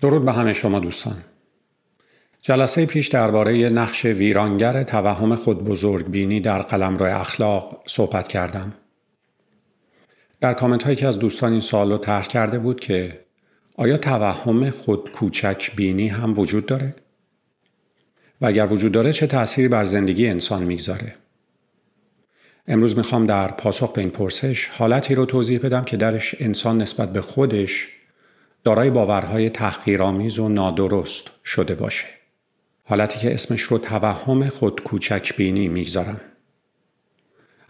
درود به همه شما دوستان. جلسه پیش درباره نقش ویرانگر توهم خود بزرگ بینی در قلم را اخلاق صحبت کردم. در کامنت هایی که از دوستان این سوال رو طرح کرده بود که آیا توهم خود کوچک بینی هم وجود داره؟ و اگر وجود داره چه تأثیری بر زندگی انسان میگذاره؟ امروز میخوام در پاسخ به این پرسش حالتی رو توضیح بدم که درش انسان نسبت به خودش دارای باورهای تحقیرآمیز و نادرست شده باشه. حالتی که اسمش رو توهم خود بینی میگذارم.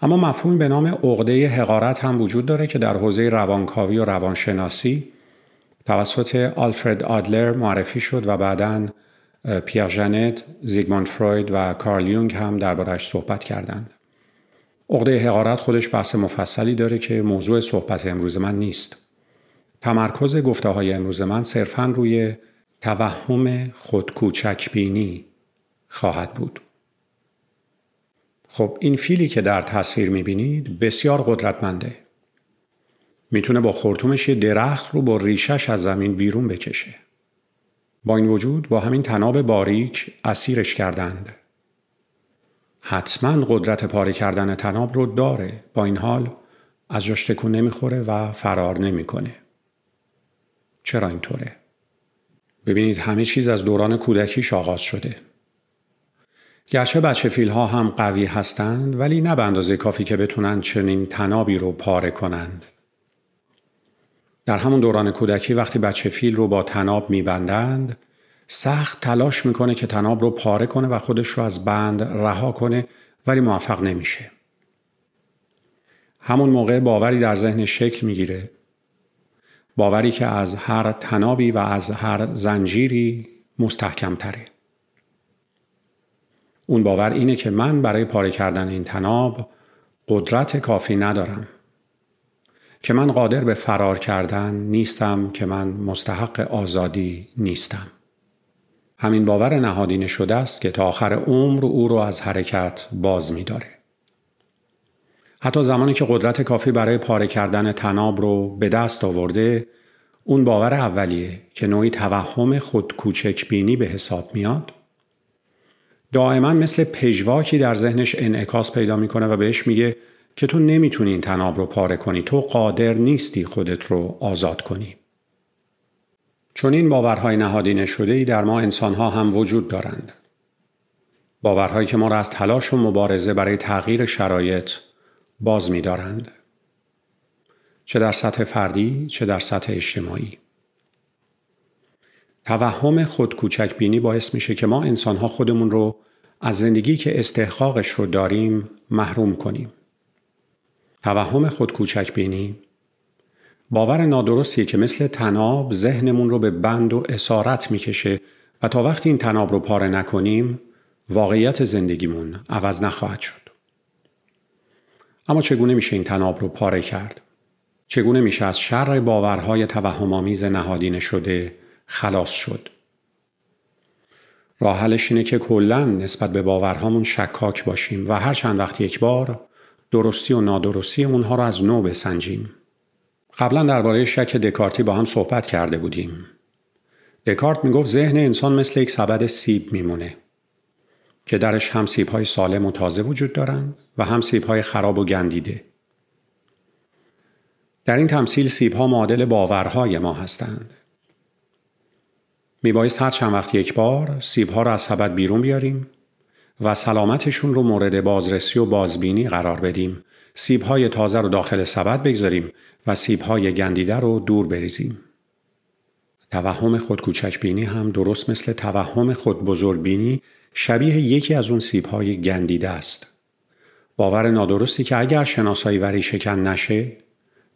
اما مفهومی به نام عقده حقارت هم وجود داره که در حوزه روانکاوی و روانشناسی توسط آلفرد آدلر معرفی شد و بعدا پیر ژنت، زیگموند فروید و کارل یونگ هم دربارش صحبت کردند. عقده حقارت خودش بحث مفصلی داره که موضوع صحبت امروز من نیست. تمرکز گفته های امروز من صرفا روی توهم خودکوچکبینی خواهد بود. خب این فیلی که در تصویر میبینید بسیار قدرتمنده. میتونه با خورتومش یه درخت رو با ریشش از زمین بیرون بکشه. با این وجود با همین تناب باریک اسیرش کردند. حتما قدرت پاره کردن تناب رو داره با این حال از جاش تکون نمیخوره و فرار نمیکنه. چرا اینطوره؟ ببینید همه چیز از دوران کودکیش آغاز شده. گرچه بچه فیل ها هم قوی هستند ولی نه به اندازه کافی که بتونن چنین تنابی رو پاره کنند. در همون دوران کودکی وقتی بچه فیل رو با تناب میبندند سخت تلاش میکنه که تناب رو پاره کنه و خودش رو از بند رها کنه ولی موفق نمیشه. همون موقع باوری در ذهن شکل میگیره باوری که از هر تنابی و از هر زنجیری مستحکم تره. اون باور اینه که من برای پاره کردن این تناب قدرت کافی ندارم. که من قادر به فرار کردن نیستم که من مستحق آزادی نیستم. همین باور نهادینه شده است که تا آخر عمر او رو از حرکت باز می حتی زمانی که قدرت کافی برای پاره کردن تناب رو به دست آورده اون باور اولیه که نوعی توهم خود کوچک بینی به حساب میاد دائما مثل پژواکی در ذهنش انعکاس پیدا میکنه و بهش میگه که تو نمیتونی این تناب رو پاره کنی تو قادر نیستی خودت رو آزاد کنی چون این باورهای نهادینه شده ای در ما انسانها هم وجود دارند باورهایی که ما را از تلاش و مبارزه برای تغییر شرایط باز می‌دارند چه در سطح فردی چه در سطح اجتماعی توهم خود کوچک بینی باعث میشه که ما انسانها خودمون رو از زندگی که استحقاقش رو داریم محروم کنیم توهم خود کوچک بینی باور نادرستیه که مثل تناب ذهنمون رو به بند و اسارت میکشه و تا وقتی این تناب رو پاره نکنیم واقعیت زندگیمون عوض نخواهد شد اما چگونه میشه این تناب رو پاره کرد؟ چگونه میشه از شر باورهای توهمآمیز نهادینه شده خلاص شد؟ راحلش اینه که کلا نسبت به باورهامون شکاک باشیم و هر چند وقت یک بار درستی و نادرستی اونها رو از نو بسنجیم. قبلا درباره شک دکارتی با هم صحبت کرده بودیم. دکارت میگفت ذهن انسان مثل یک سبد سیب میمونه. که درش هم های سالم و تازه وجود دارند و هم های خراب و گندیده. در این تمثیل ها معادل باورهای ما هستند. میبایست هر چند وقت یک بار ها را از سبد بیرون بیاریم و سلامتشون رو مورد بازرسی و بازبینی قرار بدیم. های تازه رو داخل سبد بگذاریم و های گندیده رو دور بریزیم. توهم خود کوچک بینی هم درست مثل توهم خود بزرگ بینی شبیه یکی از اون های گندیده است. باور نادرستی که اگر شناسایی وری شکن نشه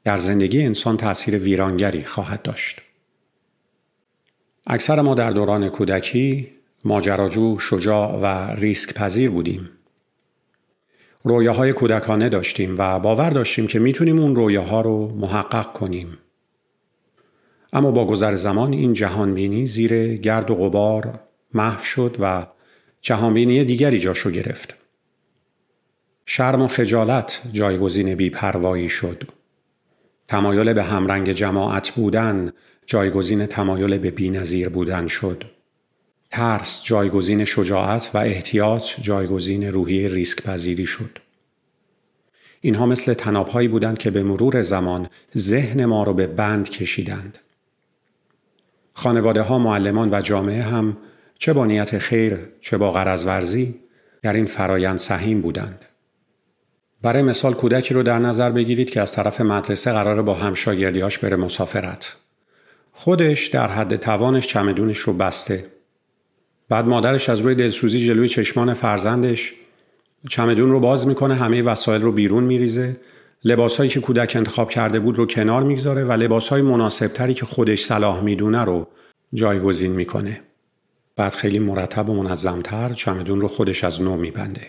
در زندگی انسان تاثیر ویرانگری خواهد داشت. اکثر ما در دوران کودکی ماجراجو، شجاع و ریسک پذیر بودیم. های کودکانه داشتیم و باور داشتیم که میتونیم اون ها رو محقق کنیم. اما با گذر زمان این بینی زیر گرد و غبار محو شد و جهانبینی دیگری جاشو گرفت. شرم و خجالت جایگزین بیپروایی شد. تمایل به همرنگ جماعت بودن جایگزین تمایل به بینظیر بودن شد. ترس جایگزین شجاعت و احتیاط جایگزین روحی ریسک پذیری شد. اینها مثل تنابهایی بودند که به مرور زمان ذهن ما را به بند کشیدند. خانواده ها، معلمان و جامعه هم چه با نیت خیر چه با غرض ورزی در این فرایند سهیم بودند برای مثال کودکی رو در نظر بگیرید که از طرف مدرسه قرار با همشاگردیاش بره مسافرت خودش در حد توانش چمدونش رو بسته بعد مادرش از روی دلسوزی جلوی چشمان فرزندش چمدون رو باز میکنه همه وسایل رو بیرون میریزه لباسهایی که کودک انتخاب کرده بود رو کنار میگذاره و لباسهای مناسبتری که خودش صلاح میدونه رو جایگزین میکنه بعد خیلی مرتب و منظمتر چمدون رو خودش از نو میبنده.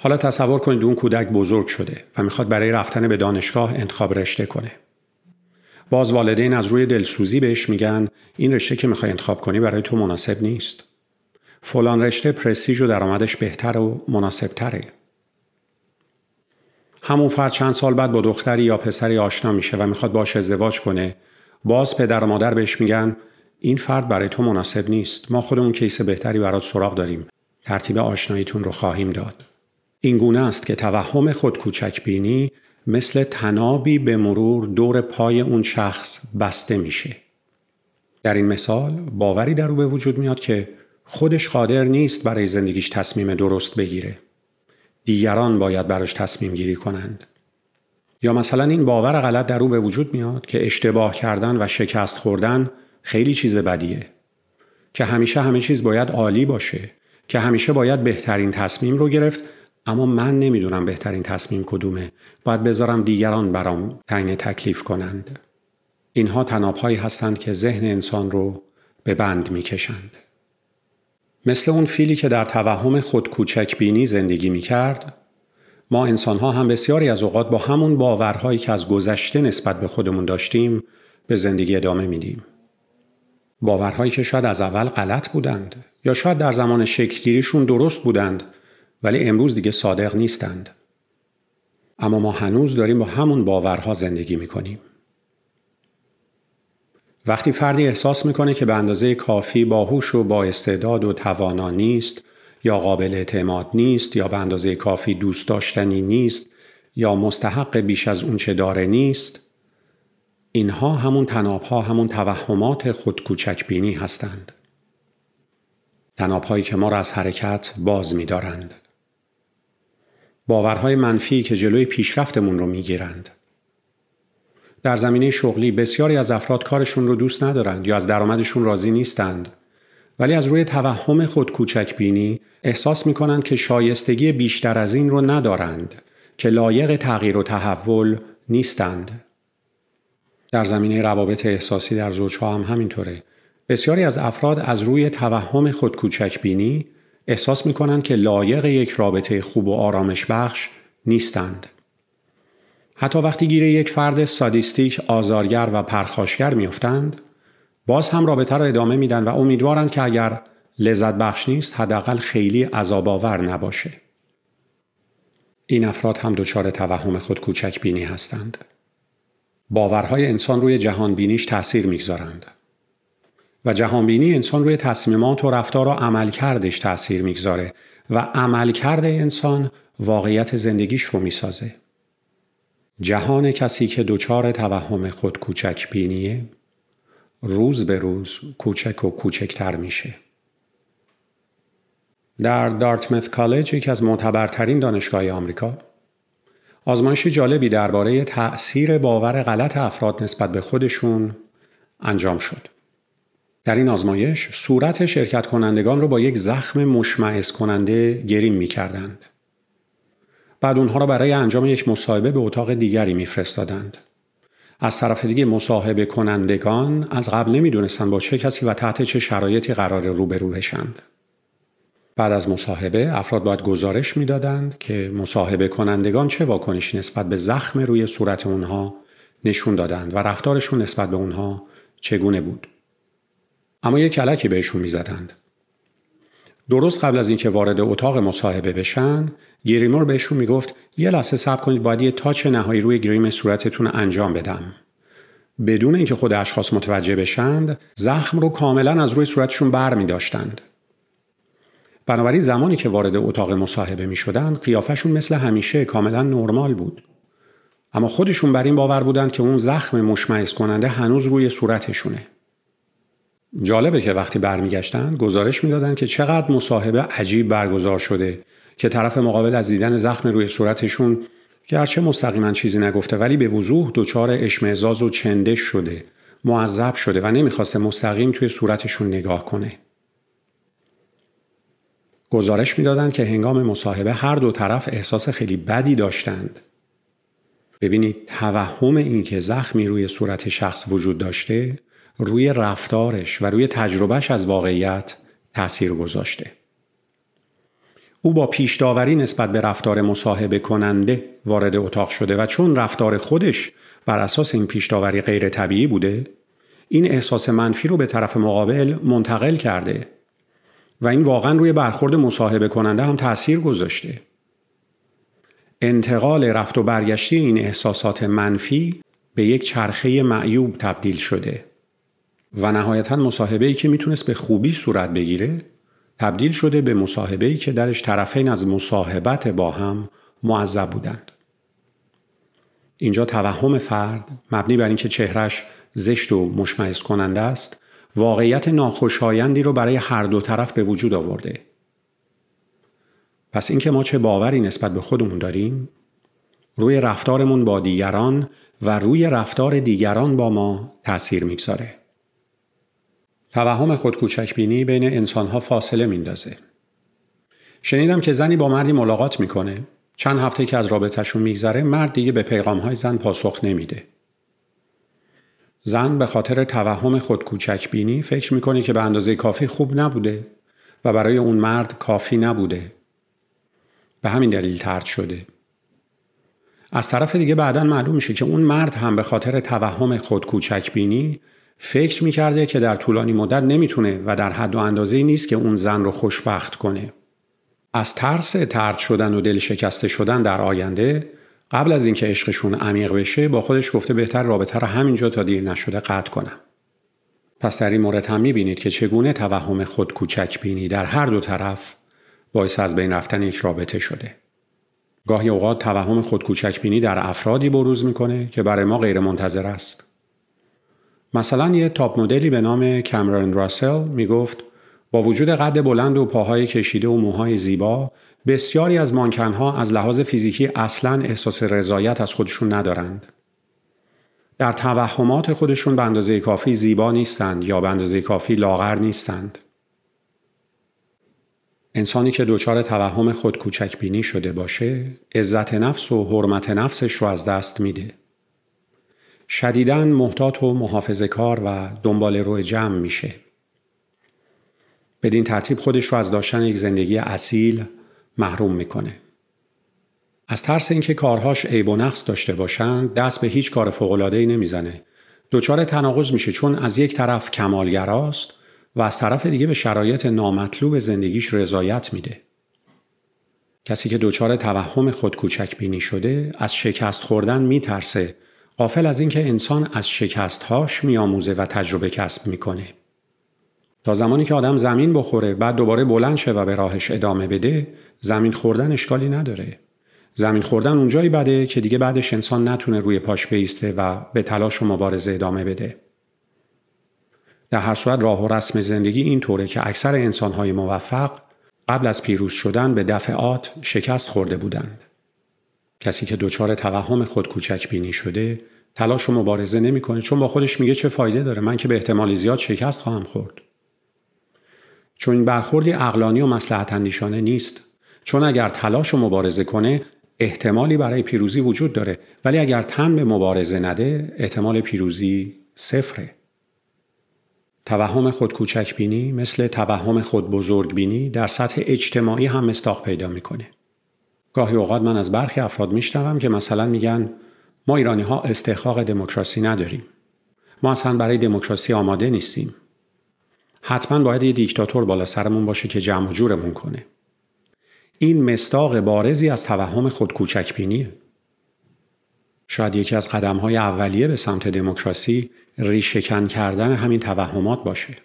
حالا تصور کنید اون کودک بزرگ شده و میخواد برای رفتن به دانشگاه انتخاب رشته کنه. باز والدین از روی دلسوزی بهش میگن این رشته که میخوای انتخاب کنی برای تو مناسب نیست. فلان رشته پرسیج و درآمدش بهتر و مناسبتره. همون فرد چند سال بعد با دختری یا پسری آشنا میشه و میخواد باش ازدواج کنه باز پدر و مادر بهش میگن این فرد برای تو مناسب نیست ما خودمون کیس بهتری برات سراغ داریم ترتیب آشناییتون رو خواهیم داد این گونه است که توهم خود کوچک بینی مثل تنابی به مرور دور پای اون شخص بسته میشه در این مثال باوری در او به وجود میاد که خودش قادر نیست برای زندگیش تصمیم درست بگیره دیگران باید براش تصمیم گیری کنند یا مثلا این باور غلط در او به وجود میاد که اشتباه کردن و شکست خوردن خیلی چیز بدیه که همیشه همه چیز باید عالی باشه که همیشه باید بهترین تصمیم رو گرفت اما من نمیدونم بهترین تصمیم کدومه باید بذارم دیگران برام تعیین تکلیف کنند اینها تنابهایی هستند که ذهن انسان رو به بند میکشند مثل اون فیلی که در توهم خود کوچک بینی زندگی میکرد ما انسانها هم بسیاری از اوقات با همون باورهایی که از گذشته نسبت به خودمون داشتیم به زندگی ادامه میدیم باورهایی که شاید از اول غلط بودند یا شاید در زمان شکلگیریشون درست بودند ولی امروز دیگه صادق نیستند. اما ما هنوز داریم با همون باورها زندگی میکنیم. وقتی فردی احساس میکنه که به اندازه کافی باهوش و با استعداد و توانا نیست یا قابل اعتماد نیست یا به اندازه کافی دوست داشتنی نیست یا مستحق بیش از اونچه داره نیست اینها همون تنابها همون توهمات خودکوچکبینی هستند. تنابهایی که ما را از حرکت باز می‌دارند. باورهای منفی که جلوی پیشرفتمون رو گیرند. در زمینه شغلی بسیاری از افراد کارشون رو دوست ندارند یا از درآمدشون راضی نیستند ولی از روی توهم خود کوچک بینی احساس می کنند که شایستگی بیشتر از این رو ندارند که لایق تغییر و تحول نیستند در زمینه روابط احساسی در زوجها هم همینطوره بسیاری از افراد از روی توهم خود بینی، احساس می کنند که لایق یک رابطه خوب و آرامش بخش نیستند. حتی وقتی گیر یک فرد سادیستیک، آزارگر و پرخاشگر افتند، باز هم رابطه را ادامه میدن و امیدوارند که اگر لذت بخش نیست حداقل خیلی عذاب نباشه. این افراد هم دچار توهم خود کوچک بینی هستند. باورهای انسان روی جهان بینیش تاثیر میگذارند و جهان بینی انسان روی تصمیمات و رفتار و عملکردش تاثیر میگذاره و عملکرد انسان واقعیت زندگیش رو میسازه جهان کسی که دچار توهم خود کوچک بینیه روز به روز کوچک و کوچکتر میشه در دارتمث کالج یکی از معتبرترین دانشگاه آمریکا آزمایش جالبی درباره تأثیر باور غلط افراد نسبت به خودشون انجام شد. در این آزمایش صورت شرکت کنندگان را با یک زخم مشمعز کننده گریم می کردند. بعد اونها را برای انجام یک مصاحبه به اتاق دیگری میفرستادند. از طرف دیگه مصاحبه کنندگان از قبل نمیدونستند با چه کسی و تحت چه شرایطی قرار روبرو بشند. بعد از مصاحبه افراد باید گزارش میدادند که مصاحبه کنندگان چه واکنشی نسبت به زخم روی صورت اونها نشون دادند و رفتارشون نسبت به اونها چگونه بود اما یک کلکی بهشون میزدند درست قبل از اینکه وارد اتاق مصاحبه بشن گریمور بهشون میگفت یه لحظه صبر کنید باید یه تاچ نهایی روی گریم صورتتون انجام بدم بدون اینکه خود اشخاص متوجه بشند زخم رو کاملا از روی صورتشون بر بنابراین زمانی که وارد اتاق مصاحبه می شدن قیافشون مثل همیشه کاملا نرمال بود. اما خودشون بر این باور بودند که اون زخم مشمعز کننده هنوز روی صورتشونه. جالبه که وقتی برمیگشتن گزارش میدادند که چقدر مصاحبه عجیب برگزار شده که طرف مقابل از دیدن زخم روی صورتشون گرچه مستقیما چیزی نگفته ولی به وضوح دچار اشمعزاز و چندش شده معذب شده و نمیخواسته مستقیم توی صورتشون نگاه کنه گزارش میدادند که هنگام مصاحبه هر دو طرف احساس خیلی بدی داشتند. ببینید توهم اینکه زخمی روی صورت شخص وجود داشته روی رفتارش و روی تجربهش از واقعیت تاثیر گذاشته. او با پیش داوری نسبت به رفتار مصاحبه کننده وارد اتاق شده و چون رفتار خودش بر اساس این پیش داوری غیر طبیعی بوده این احساس منفی رو به طرف مقابل منتقل کرده و این واقعا روی برخورد مصاحبه کننده هم تاثیر گذاشته. انتقال رفت و برگشتی این احساسات منفی به یک چرخه معیوب تبدیل شده و نهایتا مصاحبه ای که میتونست به خوبی صورت بگیره تبدیل شده به مصاحبه ای که درش طرفین از مصاحبت با هم معذب بودند. اینجا توهم فرد مبنی بر اینکه چهرش زشت و مشمعز کننده است واقعیت ناخوشایندی رو برای هر دو طرف به وجود آورده. پس اینکه ما چه باوری نسبت به خودمون داریم، روی رفتارمون با دیگران و روی رفتار دیگران با ما تأثیر میگذاره. توهم بینی بین انسانها فاصله میندازه. شنیدم که زنی با مردی ملاقات میکنه چند هفته که از رابطهشون میگذره مرد دیگه به پیغامهای زن پاسخ نمیده زن به خاطر توهم خود کوچک بینی فکر میکنه که به اندازه کافی خوب نبوده و برای اون مرد کافی نبوده. به همین دلیل ترد شده. از طرف دیگه بعدا معلوم میشه که اون مرد هم به خاطر توهم خود کوچک بینی فکر میکرده که در طولانی مدت نمیتونه و در حد و اندازه نیست که اون زن رو خوشبخت کنه. از ترس ترد شدن و دل شکسته شدن در آینده قبل از اینکه عشقشون عمیق بشه با خودش گفته بهتر رابطه را همینجا تا دیر نشده قطع کنم پس در این مورد هم میبینید که چگونه توهم خود کوچک بینی در هر دو طرف باعث از بین رفتن یک رابطه شده گاهی اوقات توهم خود کوچک بینی در افرادی بروز میکنه که برای ما غیر منتظر است مثلا یه تاپ مدلی به نام کامرون راسل میگفت با وجود قد بلند و پاهای کشیده و موهای زیبا بسیاری از مانکنها از لحاظ فیزیکی اصلا احساس رضایت از خودشون ندارند. در توهمات خودشون به اندازه کافی زیبا نیستند یا به اندازه کافی لاغر نیستند. انسانی که دچار توهم خود کوچک بینی شده باشه، عزت نفس و حرمت نفسش رو از دست میده. شدیداً محتاط و محافظه کار و دنبال روی جمع میشه. بدین ترتیب خودش رو از داشتن یک زندگی اصیل، محروم میکنه. از ترس اینکه کارهاش عیب و نقص داشته باشند دست به هیچ کار ای نمیزنه. دچار تناقض میشه چون از یک طرف کمالگراست و از طرف دیگه به شرایط نامطلوب زندگیش رضایت میده. کسی که دچار توهم خود کوچک بینی شده از شکست خوردن میترسه قافل از اینکه انسان از شکستهاش میآموزه و تجربه کسب میکنه تا زمانی که آدم زمین بخوره بعد دوباره بلند شه و به راهش ادامه بده زمین خوردن اشکالی نداره زمین خوردن اونجایی بده که دیگه بعدش انسان نتونه روی پاش بیسته و به تلاش و مبارزه ادامه بده در هر صورت راه و رسم زندگی این طوره که اکثر انسانهای موفق قبل از پیروز شدن به دفعات شکست خورده بودند کسی که دچار توهم خود کوچک بینی شده تلاش و مبارزه نمیکنه چون با خودش میگه چه فایده داره من که به احتمال زیاد شکست خواهم خورد چون این برخوردی اقلانی و مسلحت اندیشانه نیست چون اگر تلاش و مبارزه کنه احتمالی برای پیروزی وجود داره ولی اگر تن به مبارزه نده احتمال پیروزی صفره توهم خود کوچک بینی مثل توهم خود بزرگ بینی در سطح اجتماعی هم مستاق پیدا میکنه گاهی اوقات من از برخی افراد میشنوم که مثلا میگن ما ایرانی ها استحقاق دموکراسی نداریم ما اصلا برای دموکراسی آماده نیستیم حتما باید یه دیکتاتور بالا سرمون باشه که جمع جورمون کنه این مستاق بارزی از توهم خود کوچکبینیه شاید یکی از قدمهای اولیه به سمت دموکراسی ریشکن کردن همین توهمات باشه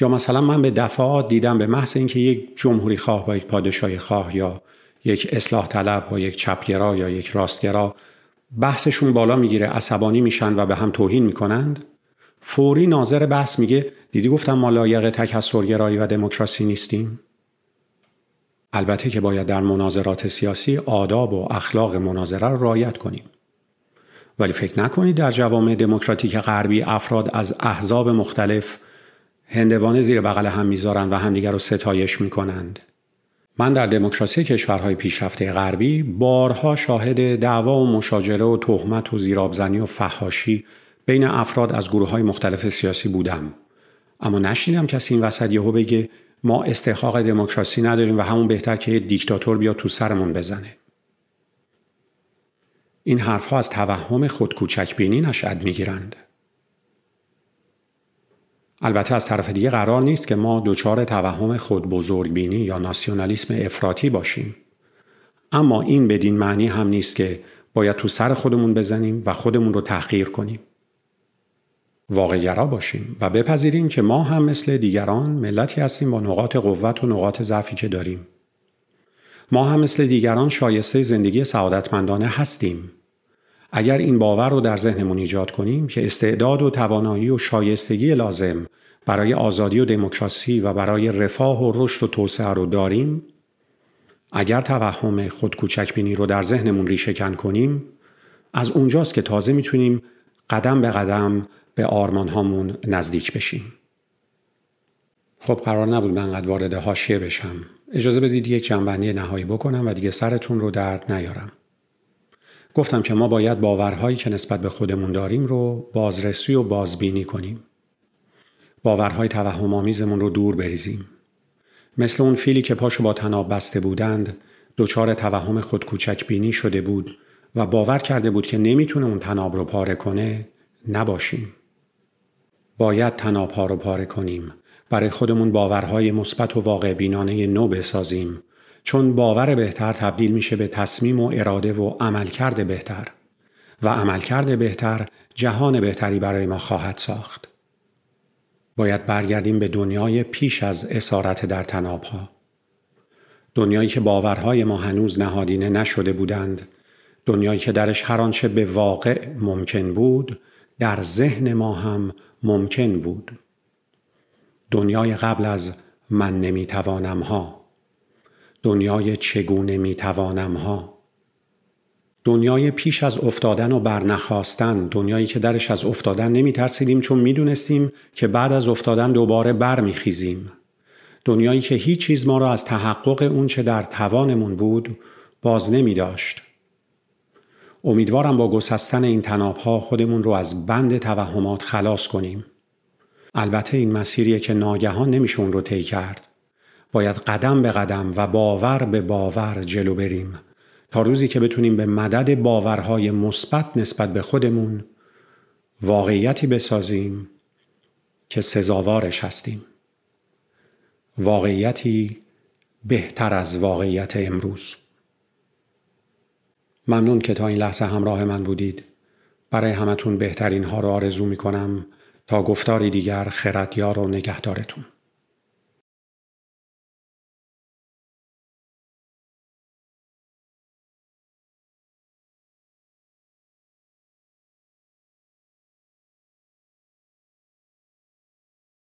یا مثلا من به دفعات دیدم به محض اینکه یک جمهوری خواه با یک پادشاهی خواه یا یک اصلاح طلب با یک چپگرا یا یک راستگرا بحثشون بالا میگیره عصبانی میشن و به هم توهین میکنند فوری ناظر بحث میگه دیدی گفتم ما لایق تکسرگرایی و دموکراسی نیستیم البته که باید در مناظرات سیاسی آداب و اخلاق مناظره را رعایت کنیم ولی فکر نکنید در جوامع دموکراتیک غربی افراد از احزاب مختلف هندوانه زیر بغل هم میذارن و همدیگر رو ستایش میکنند من در دموکراسی کشورهای پیشرفته غربی بارها شاهد دعوا و مشاجره و تهمت و زیرابزنی و فحاشی بین افراد از گروه های مختلف سیاسی بودم اما نشنیدم کسی این وسط یهو بگه ما استحقاق دموکراسی نداریم و همون بهتر که یه دیکتاتور بیا تو سرمون بزنه این حرفها از توهم بینی نشأت میگیرند البته از طرف دیگه قرار نیست که ما دچار توهم خود بزرگ بینی یا ناسیونالیسم افراطی باشیم اما این بدین معنی هم نیست که باید تو سر خودمون بزنیم و خودمون رو تحقیر کنیم واقعگرا باشیم و بپذیریم که ما هم مثل دیگران ملتی هستیم با نقاط قوت و نقاط ضعفی که داریم. ما هم مثل دیگران شایسته زندگی سعادتمندانه هستیم. اگر این باور رو در ذهنمون ایجاد کنیم که استعداد و توانایی و شایستگی لازم برای آزادی و دموکراسی و برای رفاه و رشد و توسعه رو داریم، اگر توهم خود بینی رو در ذهنمون ریشه کن کنیم، از اونجاست که تازه میتونیم قدم به قدم به آرمان هامون نزدیک بشیم خب قرار نبود من قد وارد حاشیه بشم اجازه بدید یک جنبندی نهایی بکنم و دیگه سرتون رو درد نیارم گفتم که ما باید باورهایی که نسبت به خودمون داریم رو بازرسی و بازبینی کنیم باورهای توهم آمیزمون رو دور بریزیم مثل اون فیلی که پاشو با تناب بسته بودند دچار توهم خود کوچک بینی شده بود و باور کرده بود که نمیتونه اون تناب رو پاره کنه نباشیم باید ها رو پاره کنیم برای خودمون باورهای مثبت و واقع بینانه نو بسازیم چون باور بهتر تبدیل میشه به تصمیم و اراده و عملکرد بهتر و عملکرد بهتر جهان بهتری برای ما خواهد ساخت باید برگردیم به دنیای پیش از اسارت در تنابها دنیایی که باورهای ما هنوز نهادینه نشده بودند دنیایی که درش هر آنچه به واقع ممکن بود در ذهن ما هم ممکن بود دنیای قبل از من نمیتوانم ها دنیای چگونه میتوانم ها دنیای پیش از افتادن و برنخواستن دنیایی که درش از افتادن نمی چون می که بعد از افتادن دوباره برمیخیزیم دنیایی که هیچ چیز ما را از تحقق اون چه در توانمون بود باز نمی داشت امیدوارم با گسستن این تنابها خودمون رو از بند توهمات خلاص کنیم. البته این مسیریه که ناگهان نمیشه اون رو طی کرد. باید قدم به قدم و باور به باور جلو بریم تا روزی که بتونیم به مدد باورهای مثبت نسبت به خودمون واقعیتی بسازیم که سزاوارش هستیم. واقعیتی بهتر از واقعیت امروز. ممنون که تا این لحظه همراه من بودید. برای همتون بهترین ها رو آرزو می کنم تا گفتاری دیگر خردیار و نگهدارتون.